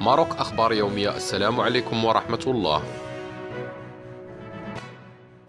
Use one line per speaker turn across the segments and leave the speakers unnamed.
ماروك أخبار يومية السلام عليكم ورحمة الله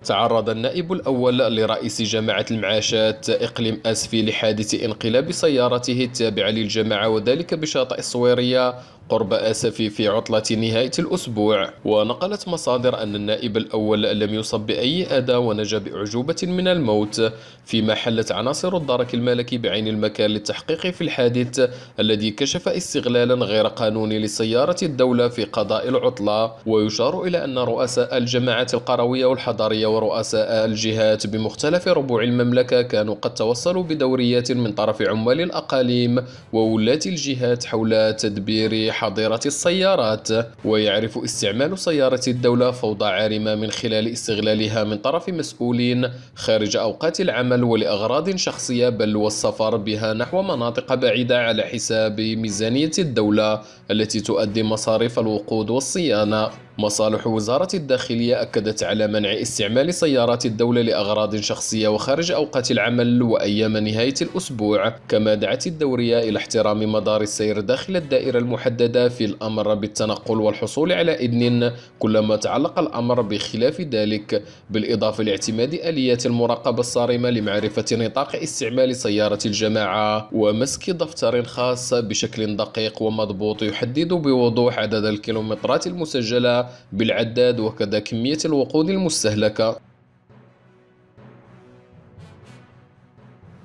تعرض النائب الأول لرئيس جماعة المعاشات إقليم أسفي لحادث انقلاب سيارته التابعة للجماعة وذلك بشاطئ الصويرية قرب أسفي في عطلة نهاية الأسبوع ونقلت مصادر أن النائب الأول لم يصب بأي أذى ونجا بأعجوبة من الموت فيما حلت عناصر الدرك الملكي بعين المكان للتحقيق في الحادث الذي كشف استغلالا غير قانوني لسيارة الدولة في قضاء العطلة ويشار إلى أن رؤساء الجماعات القروية والحضرية ورؤساء الجهات بمختلف ربوع المملكة كانوا قد توصلوا بدوريات من طرف عمال الأقاليم وولاة الجهات حول تدبير حظيرة السيارات ويعرف استعمال سيارة الدولة فوضى عارمة من خلال استغلالها من طرف مسؤولين خارج أوقات العمل ولأغراض شخصية بل والسفر بها نحو مناطق بعيدة على حساب ميزانية الدولة التي تؤدي مصاريف الوقود والصيانة مصالح وزارة الداخلية أكدت على منع استعمال سيارات الدولة لأغراض شخصية وخارج أوقات العمل وأيام نهاية الأسبوع كما دعت الدورية إلى احترام مدار السير داخل الدائرة المحددة في الأمر بالتنقل والحصول على إذن كلما تعلق الأمر بخلاف ذلك بالإضافة لاعتماد آليات المراقبة الصارمة لمعرفة نطاق استعمال سيارة الجماعة ومسك دفتر خاص بشكل دقيق ومضبوط يحدد بوضوح عدد الكيلومترات المسجلة بالعداد وكذا كمية الوقود المستهلكة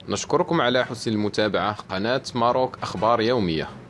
نشكركم على حسن المتابعة قناة ماروك أخبار يومية